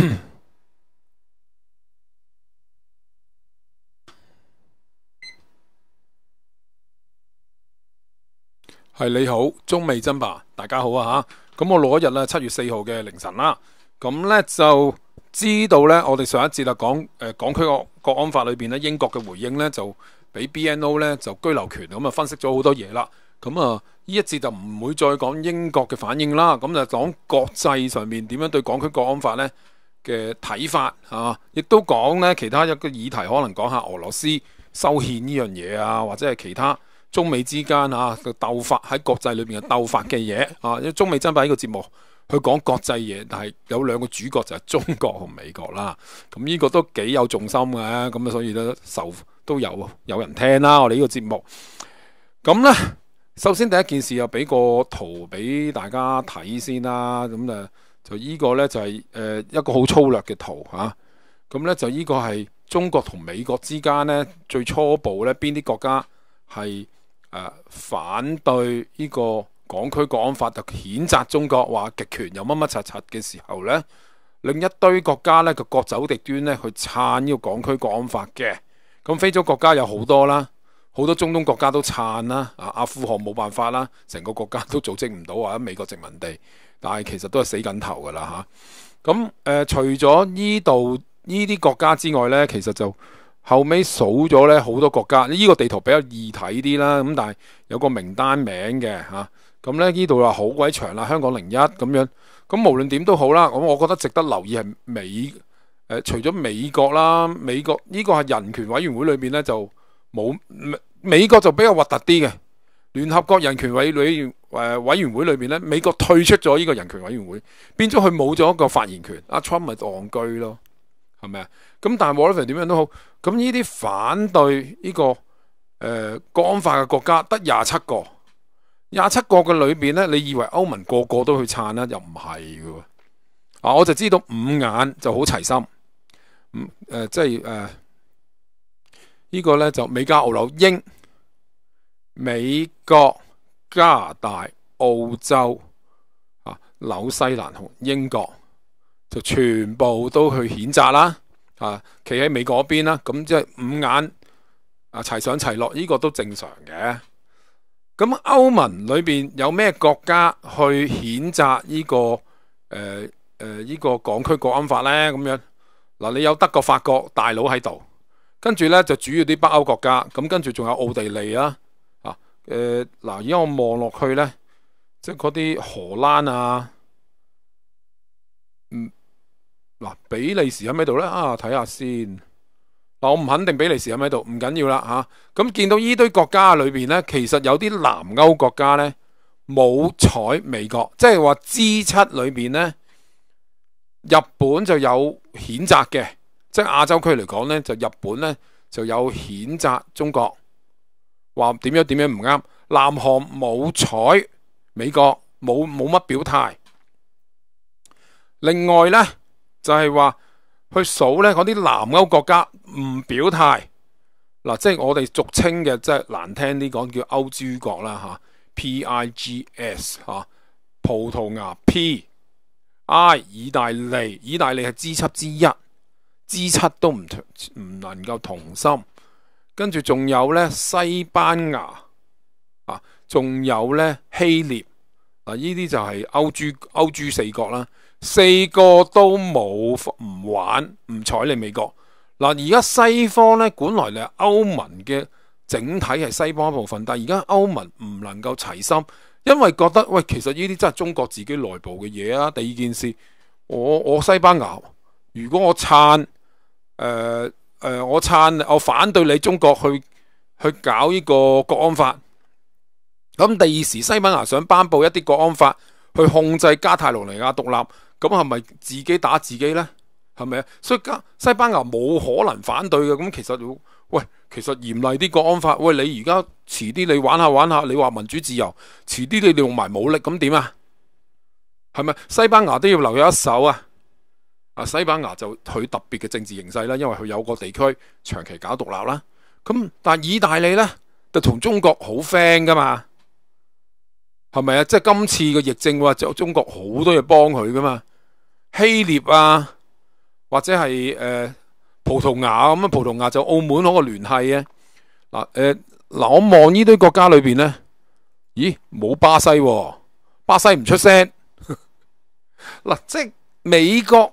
系你好，中美真吧，大家好啊吓。咁我攞一日啦，七月四号嘅凌晨啦。咁咧就知道咧，我哋上一节啦讲诶，港区国安法里边咧，英国嘅回应咧就俾 B N O 咧就居留权咁啊，分析咗好多嘢啦。咁啊，呢一节就唔会再讲英国嘅反应啦。咁就讲国际上面点样对港区国安法咧？嘅睇法啊，亦都講咧其他一個議題，可能講下俄羅斯修憲呢樣嘢啊，或者係其他中美之間啊嘅鬥法喺國際裏面嘅鬥法嘅嘢啊。因為中美爭霸呢個節目，佢講國際嘢，但係有兩個主角就係中國同美國啦。咁呢個都幾有重心嘅，咁啊所以都受都有有人聽啦。我哋呢個節目咁呢，首先第一件事又俾個圖俾大家睇先啦，咁啊。就呢個呢，就係一個好粗略嘅圖吓。咁咧就呢個係中國同美國之間呢，最初步呢，邊啲國家係誒反對呢個港區國安法，就譴責中國話極權又乜乜柒柒嘅時候呢。另一堆國家咧佢各走極端咧去撐呢個港區國安法嘅，咁非洲國家有好多啦，好多中東國家都撐啦，啊阿富汗冇辦法啦，成個國家都組織唔到啊，美國殖民地。但係其實都係死緊頭噶啦吓。咁誒除咗呢度呢啲國家之外呢，其實就後尾數咗呢好多國家，呢個地圖比較易睇啲啦。咁但係有個名單名嘅吓。咁呢呢度話好鬼長啦，香港零一咁樣。咁無論點都好啦，咁我覺得值得留意係美誒，除咗美國啦，美國呢個係人權委員會裏面呢，就冇美國就比較核突啲嘅聯合國人權委裏。誒委員會裏邊咧，美國退出咗呢個人權委員會，變咗佢冇咗一個發言權。阿 Trump 咪戇居咯，係咪啊？咁但係 w o l e 點樣都好，咁呢啲反對呢個誒國安法嘅國家得廿七個，廿七個嘅裏邊咧，你以為歐盟個個都去撐啦？又唔係㗎喎。啊，我就知道五眼就好齊心，嗯誒，即係誒呢個咧就美加澳紐英美國。加拿大、澳洲啊、纽西兰同英国就全部都去谴责啦，啊，企喺美嗰边啦，咁即系五眼啊齐上齐落，呢个都正常嘅。咁欧盟里边有咩国家去谴责呢个诶诶呢个港区国安法呢？咁样嗱，你有德国、法国大佬喺度，跟住呢就主要啲北欧国家，咁跟住仲有奥地利啊。诶，嗱，而家我望落去咧，即系嗰啲荷兰啊，嗯，嗱，比利时喺咩度咧？啊，睇下先。嗱，我唔肯定比利时喺咩度，唔紧要啦吓。咁见到呢堆国家里边咧，其实有啲南欧国家咧冇采美国，即系话支出里边咧，日本就有谴责嘅，即系亚洲区嚟讲咧，就日本咧就有谴责中国。话点样点样唔啱，南韩冇彩，美国冇冇乜表态。另外呢，就系话去数呢嗰啲南欧国家唔表态，嗱即系我哋俗称嘅，即系难听啲讲叫欧洲国啦吓，P I G S 吓，葡萄牙 P I 意大利，意大利系支七之一，支七都唔唔能够同心。跟住仲有咧西班牙啊，仲有咧希臘啊，呢啲就係歐珠歐珠四國啦，四個都冇唔玩唔睬你美國嗱。而家西方咧，本來咧歐盟嘅整體係西方一部分，但而家歐盟唔能夠齊心，因為覺得喂，其實呢啲真係中國自己內部嘅嘢啊。第二件事，我我西班牙如果我撐誒。诶，我撑，我反对你中国去去搞呢个国安法。咁第二时西班牙想颁布一啲国安法去控制加泰罗尼亚独立，咁系咪自己打自己呢？系咪啊？所以加西班牙冇可能反对嘅。咁其实喂，其实严厉啲国安法，喂你而家迟啲你玩下玩下，你话民主自由，迟啲你用埋武力，咁点啊？系咪西班牙都要留有一手啊？啊，西班牙就佢特别嘅政治形势啦，因为佢有个地区长期搞独立啦。咁但系意大利咧就同中国好 friend 噶嘛，系咪啊？即系今次嘅疫症就中国好多嘢帮佢噶嘛，希腊啊或者系诶葡萄牙咁啊，葡萄牙就澳门嗰个联系啊嗱诶嗱，我望呢堆国家里边咧，咦冇巴西，巴西唔出声 嗱，即系美国。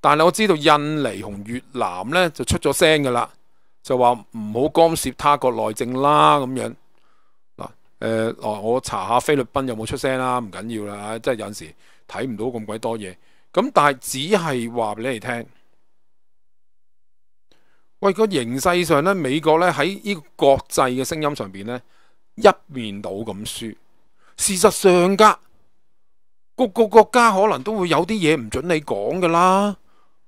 但系我知道印尼同越南咧就出咗声噶啦，就话唔好干涉他国内政啦咁样嗱，诶，我查下菲律宾有冇出声啦，唔紧要啦，即系有阵时睇唔到咁鬼多嘢，咁但系只系话俾你哋听，喂个形势上咧，美国咧喺呢个国际嘅声音上边咧一面倒咁输，事实上噶各个国家可能都会有啲嘢唔准你讲噶啦。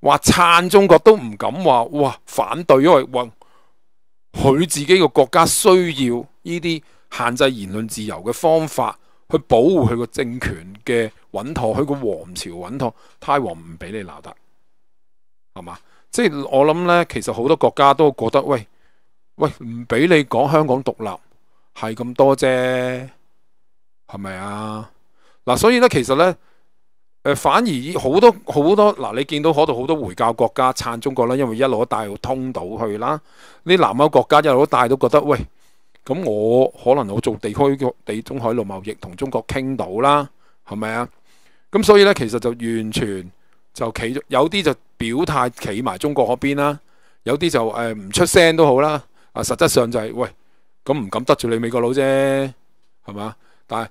话撑中国都唔敢话，哇！反对因为，佢自己个国家需要呢啲限制言论自由嘅方法，去保护佢个政权嘅稳妥，佢个皇朝稳妥。太皇唔俾你闹得，系嘛？即系我谂呢，其实好多国家都觉得，喂喂，唔俾你讲香港独立系咁多啫，系咪啊？嗱，所以呢，其实呢。反而好多好多嗱，你见到可到好多回教国家撑中国啦，因为一路都带到通到去啦。啲南欧国家一路都带到觉得喂，咁我可能我做地区地中海路贸易同中国倾到啦，系咪啊？咁所以咧，其实就完全就企，有啲就表态企埋中国嗰边啦，有啲就诶唔出声都好啦。啊，实质上就系喂，咁唔敢得罪你美国佬啫，系嘛？但系。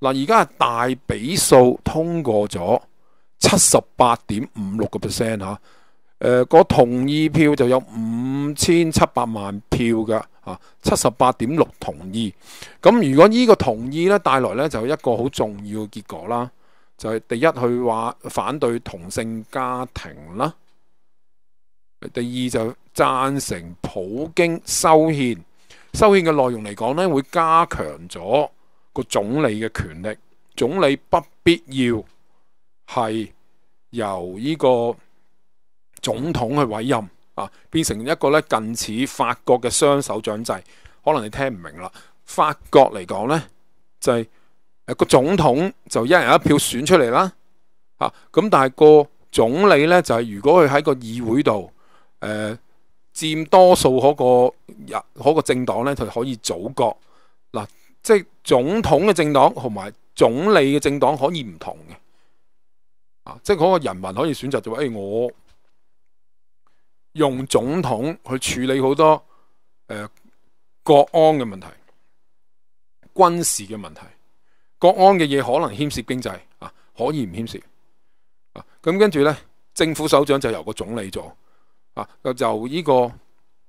嗱，而家系大比数通过咗七十八点五六个 percent 吓，诶个同意票就有五千七百万票嘅吓，七十八点六同意。咁如果呢个同意咧，带来咧就一个好重要嘅结果啦，就系第一去话反对同性家庭啦，第二就赞成普京修宪，修宪嘅内容嚟讲咧会加强咗。个总理嘅权力，总理不必要系由呢个总统去委任啊，变成一个咧近似法国嘅双手掌制，可能你听唔明啦。法国嚟讲咧就系诶个总统就一人一票选出嚟啦，啊咁但系个总理咧就系如果佢喺个议会度诶占多数嗰个入嗰个政党咧，就可以组阁嗱。即系總統嘅政黨同埋總理嘅政黨可以唔同嘅，啊！即系嗰個人民可以選擇做，誒我用總統去處理好多誒國安嘅問題、軍事嘅問題、國安嘅嘢可能牽涉經濟啊，可以唔牽涉啊？咁跟住咧，政府首長就由個總理做啊，由呢個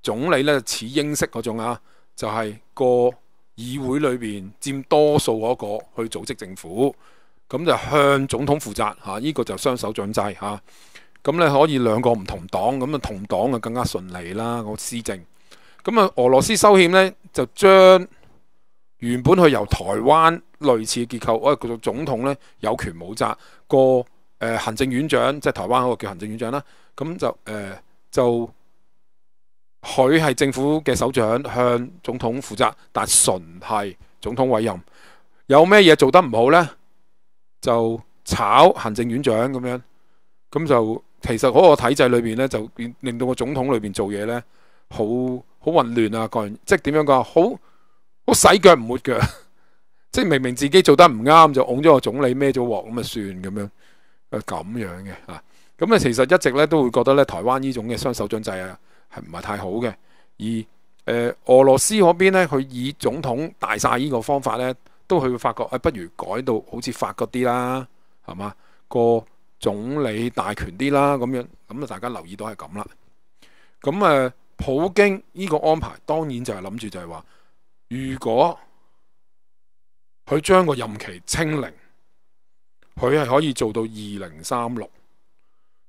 總理咧似英式嗰種啊，就係個。議會裏边佔多數嗰個去組織政府，咁就向總統負責嚇，依個就雙手掌制吓。咁你可以兩個唔同黨，咁啊同黨啊更加順利啦個施政。咁啊，俄羅斯收宪呢，就將原本佢由台灣類似結構，喂叫做總統呢，有權冇責個誒行政院長，即係台灣嗰個叫行政院長啦，咁就誒就。佢系政府嘅首长向总统负责，但纯系总统委任。有咩嘢做得唔好呢？就炒行政院长咁样。咁就其实嗰个体制里边呢，就令到个总统里边做嘢呢，好好混乱啊！即系点样讲好好洗脚唔抹脚，即系明明自己做得唔啱，就拱咗个总理孭咗镬咁啊算咁样。咁样嘅吓，咁啊，其实一直咧都会觉得咧，台湾呢种嘅双手掌制啊。係唔係太好嘅？而俄羅斯嗰邊咧，佢以總統大晒呢個方法咧，都佢會發覺，誒不如改到好似法国啲啦，係嘛個總理大權啲啦咁樣，咁啊大家留意到係咁啦。咁啊，普京呢個安排當然就係諗住就係話，如果佢將個任期清零，佢係可以做到二零三六。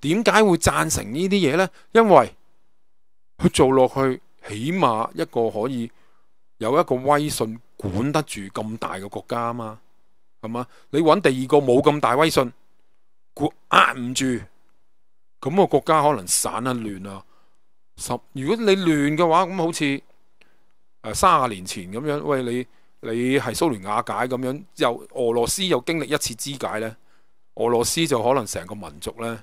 點解會贊成呢啲嘢呢？因為佢做落去，起碼一個可以有一個威信管得住咁大嘅國家啊嘛，系嘛？你揾第二個冇咁大威信，管唔住，咁個國家可能散啊亂啊十。如果你亂嘅話，咁好似三十年前咁樣，喂你你係蘇聯瓦解咁樣，又俄羅斯又經歷一次肢解呢，俄羅斯就可能成個民族呢。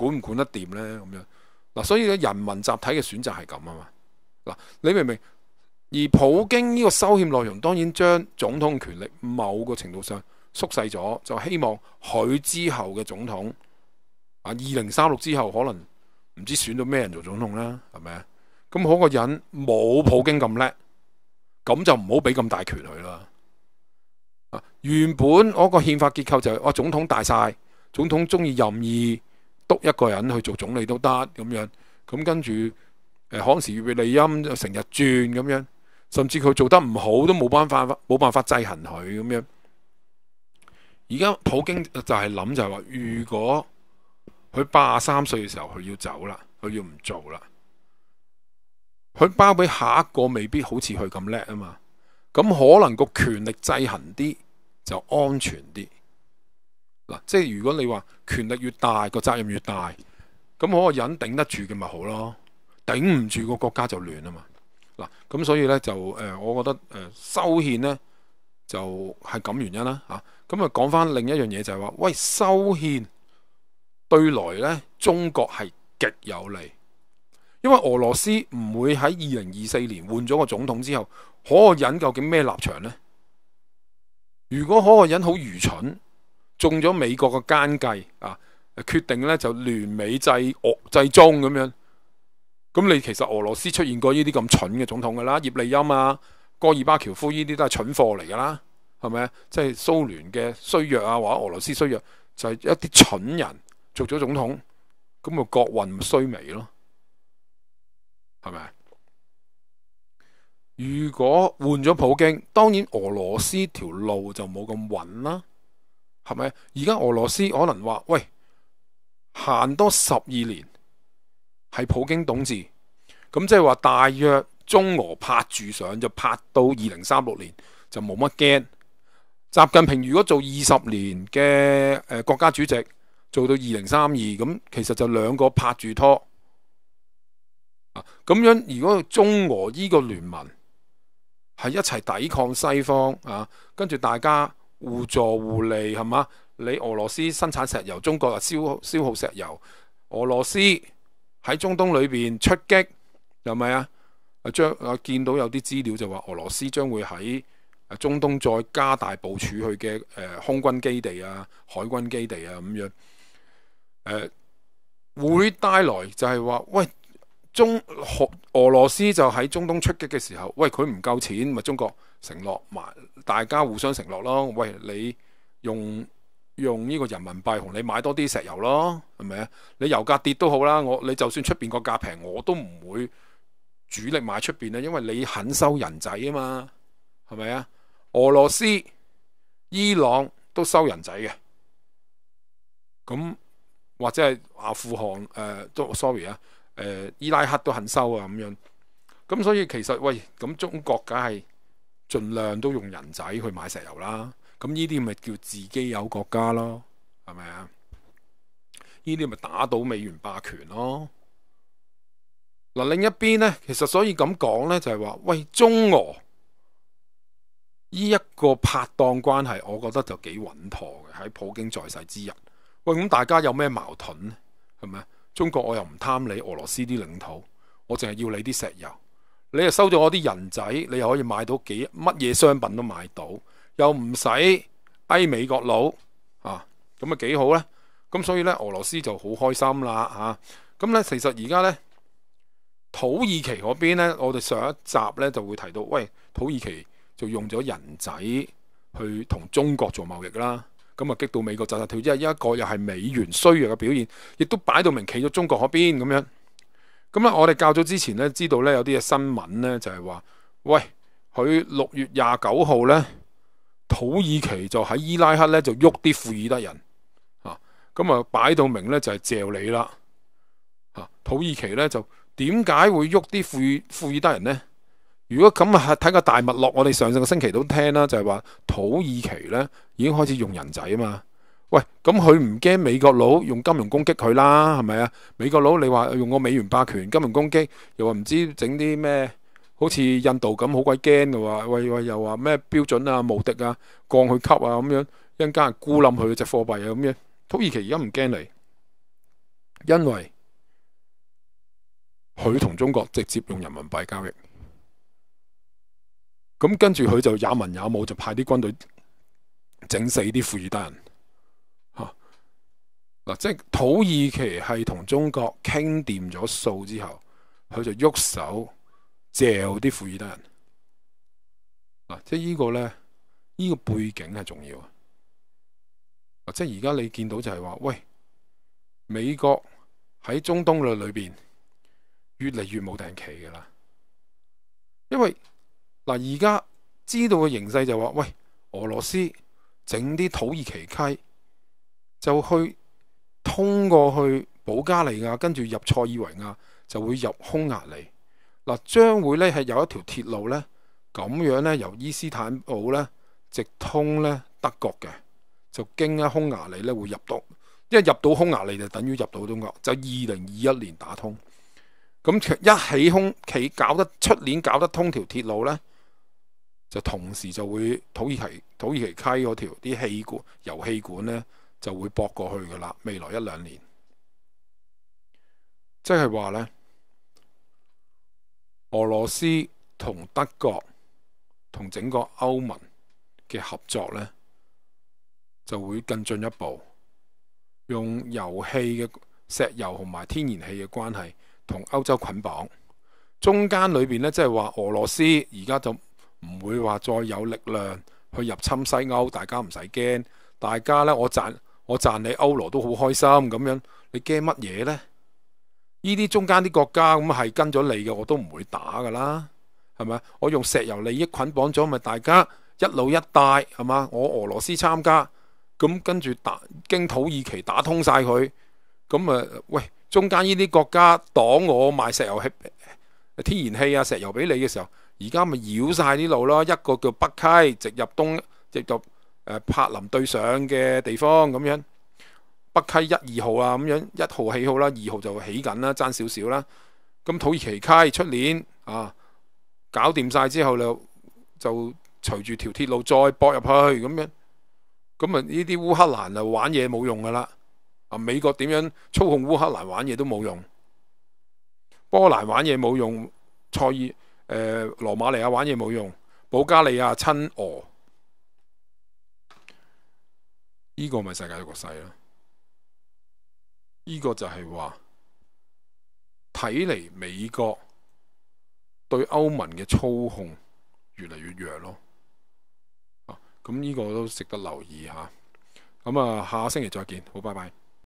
管唔管得掂呢？咁样嗱，所以咧人民集体嘅选择系咁啊嘛嗱，你明唔明？而普京呢个修宪内容，当然将总统权力某个程度上缩细咗，就希望佢之后嘅总统啊，二零三六之后可能唔知选到咩人做总统啦，系咪啊？咁嗰个人冇普京咁叻，咁就唔好俾咁大权佢啦。原本我个宪法结构就系我总统大晒，总统中意任意。督一個人去做總理都得咁樣，咁跟住誒，嗰陣月利就成日轉咁樣，甚至佢做得唔好都冇辦法，冇辦法制衡佢咁樣。而家普京就係諗就係話，如果佢八十三歲嘅時候佢要走啦，佢要唔做啦，佢包俾下一個未必好似佢咁叻啊嘛，咁可能個權力制衡啲就安全啲。嗱，即係如果你話權力越大，個責任越大，咁嗰個人頂得住嘅咪好咯，頂唔住個國家就亂啊嘛。嗱，咁所以咧就誒，我覺得誒修憲咧就係咁原因啦嚇。咁啊講翻另一樣嘢就係話，喂修憲對來咧中國係極有利，因為俄羅斯唔會喺二零二四年換咗個總統之後，可個人究竟咩立場咧？如果可個人好愚蠢。中咗美國嘅奸計啊！決定咧就聯美制俄制中咁樣，咁你其實俄羅斯出現過呢啲咁蠢嘅總統㗎啦，葉利欽啊、戈爾巴喬夫呢啲都係蠢貨嚟㗎啦，係咪啊？即係蘇聯嘅衰弱啊，或者俄羅斯衰弱，就係一啲蠢人做咗總統，咁咪國運衰微咯，係咪？如果換咗普京，當然俄羅斯條路就冇咁稳啦。系咪？而家俄羅斯可能話：喂，行多十二年，係普京懂治，咁即係話，大約中俄拍住上就拍到二零三六年就冇乜驚。習近平如果做二十年嘅誒國家主席，做到二零三二，咁其實就兩個拍住拖。啊，咁樣如果中俄依個聯盟係一齊抵抗西方啊，跟住大家。互助互利係嘛？你俄羅斯生產石油，中國啊消消耗石油。俄羅斯喺中東裏邊出擊，係咪啊？將啊見到有啲資料就話俄羅斯將會喺中東再加大部署佢嘅誒空軍基地啊、海軍基地啊咁樣。誒會帶來就係話，喂，中俄俄羅斯就喺中東出擊嘅時候，喂佢唔夠錢咪中國。承諾埋大家互相承諾咯。喂，你用用呢個人民幣同你買多啲石油咯，係咪啊？你油價跌都好啦。我你就算出邊個價平，我都唔會主力買出邊啊，因為你肯收人仔啊嘛，係咪啊？俄羅斯、伊朗都收人仔嘅咁，或者係阿富汗誒都 sorry 啊誒伊拉克都肯收啊咁樣咁，所以其實喂咁中國梗係。盡量都用人仔去買石油啦，咁呢啲咪叫自己有國家咯，係咪啊？呢啲咪打倒美元霸權咯。嗱，另一邊呢，其實所以咁講呢，就係話，喂，中俄呢一個拍檔關係，我覺得就幾穩妥嘅。喺普京在世之日，喂，咁大家有咩矛盾呢？係咪中國我又唔貪你俄羅斯啲領土，我淨係要你啲石油。你又收咗我啲人仔，你又可以买到几乜嘢商品都买到，又唔使挨美国佬啊，咁啊几好呢？咁所以呢，俄罗斯就好开心啦吓。咁呢，其实而家呢，土耳其嗰边呢，我哋上一集呢就会提到，喂，土耳其就用咗人仔去同中国做贸易啦。咁啊，激到美国扎吓跳，因为一个又系美元衰弱嘅表现，亦都摆到明企咗中国嗰边咁样。咁咧，我哋较早之前咧，知道咧有啲嘅新聞咧，就係話，喂，佢六月廿九號咧，土耳其就喺伊拉克咧就喐啲库爾德人，啊，咁啊擺到明咧就係嚼你啦，啊，土耳其咧就點解會喐啲庫库爾德人咧？如果咁啊，睇個大脉洛，我哋上個星期都聽啦，就係話土耳其咧已經開始用人仔啊嘛。喂，咁佢唔驚美國佬用金融攻擊佢啦，係咪啊？美國佬你話用個美元霸權金融攻擊，又話唔知整啲咩，好似印度咁好鬼驚嘅话，喂喂又話咩標準啊、無敵啊、降佢級啊咁樣，一間人孤冧佢只貨幣啊咁樣。土耳其而家唔驚你，因為佢同中國直接用人民幣交易，咁跟住佢就也文也武就派啲軍隊整死啲富爾德人。嗱，即系土耳其系同中国倾掂咗数之后，佢就喐手嚼啲富尔德人。嗱，即系呢个咧，呢个背景系重要啊。即者而家你见到就系话，喂，美国喺中东里里边越嚟越冇定期噶啦，因为嗱而家知道嘅形势就話，话，喂，俄罗斯整啲土耳其溪就去。通过去保加利亚，跟住入塞尔维亚，就会入匈牙利。嗱，将会咧系有一条铁路咧，咁样咧由伊斯坦堡咧直通咧德国嘅，就经咧匈牙利咧会入到，一入到匈牙利就等于入到中国，就二零二一年打通。咁一起空企搞得出年搞得通条铁路咧，就同时就会土耳其土耳其溪嗰条啲气管油气管咧。就会搏过去噶啦，未来一两年，即系话呢，俄罗斯同德国同整个欧盟嘅合作呢，就会更进一步，用油气嘅石油同埋天然气嘅关系同欧洲捆绑。中间里边呢，即系话俄罗斯而家就唔会话再有力量去入侵西欧，大家唔使惊，大家呢，我赚。我讚你，歐羅都好開心咁樣，你驚乜嘢呢？呢啲中間啲國家咁係跟咗你嘅，我都唔會打噶啦，係咪我用石油利益捆綁咗，咪大家一路一帶係嘛？我俄羅斯參加，咁跟住打經土耳其打通晒佢，咁啊喂，中間呢啲國家擋我卖石油气、天然氣啊石油俾你嘅時候，而家咪繞晒啲路咯，一個叫北溪直入東，直入。柏林對上嘅地方咁樣，北溪一二號啊咁樣，一號起好啦，二號就起緊啦，爭少少啦。咁土耳其溪出年啊，搞掂晒之後就就隨住條鐵路再驳入去咁樣。咁啊呢啲烏克蘭啊玩嘢冇用噶啦，啊美國點樣操控烏克蘭玩嘢都冇用，波蘭玩嘢冇用，塞爾誒羅馬尼亞玩嘢冇用，保加利亞親俄。呢個咪世界局世啦，呢個就係話睇嚟美國對歐盟嘅操控越嚟越弱咯，啊，咁呢個都值得留意吓。咁啊，下星期再見，好拜拜。